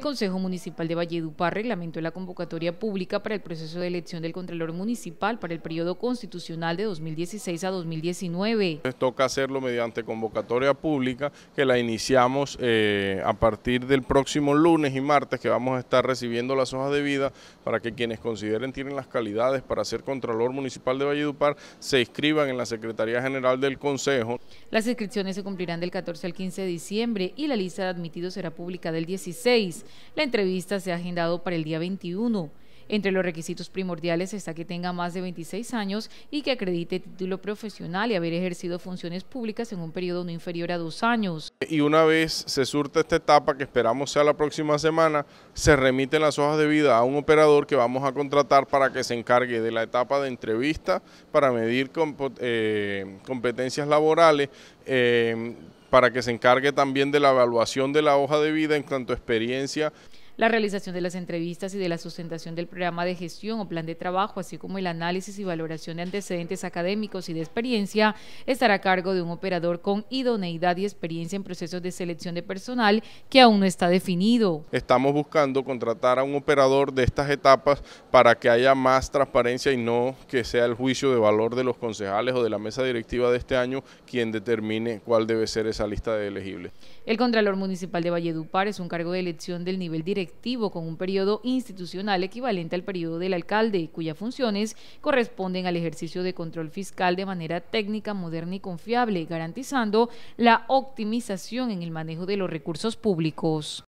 El Consejo Municipal de Valledupar reglamentó la convocatoria pública para el proceso de elección del Contralor Municipal para el periodo constitucional de 2016 a 2019. toca hacerlo mediante convocatoria pública que la iniciamos eh, a partir del próximo lunes y martes que vamos a estar recibiendo las hojas de vida para que quienes consideren tienen las calidades para ser Contralor Municipal de Valledupar se inscriban en la Secretaría General del Consejo. Las inscripciones se cumplirán del 14 al 15 de diciembre y la lista de admitidos será pública del 16. La entrevista se ha agendado para el día 21. Entre los requisitos primordiales está que tenga más de 26 años y que acredite título profesional y haber ejercido funciones públicas en un periodo no inferior a dos años. Y una vez se surta esta etapa, que esperamos sea la próxima semana, se remiten las hojas de vida a un operador que vamos a contratar para que se encargue de la etapa de entrevista para medir eh, competencias laborales. Eh, para que se encargue también de la evaluación de la hoja de vida en cuanto a experiencia la realización de las entrevistas y de la sustentación del programa de gestión o plan de trabajo, así como el análisis y valoración de antecedentes académicos y de experiencia, estará a cargo de un operador con idoneidad y experiencia en procesos de selección de personal que aún no está definido. Estamos buscando contratar a un operador de estas etapas para que haya más transparencia y no que sea el juicio de valor de los concejales o de la mesa directiva de este año quien determine cuál debe ser esa lista de elegibles. El Contralor Municipal de Valledupar es un cargo de elección del nivel directivo con un periodo institucional equivalente al periodo del alcalde, cuyas funciones corresponden al ejercicio de control fiscal de manera técnica, moderna y confiable, garantizando la optimización en el manejo de los recursos públicos.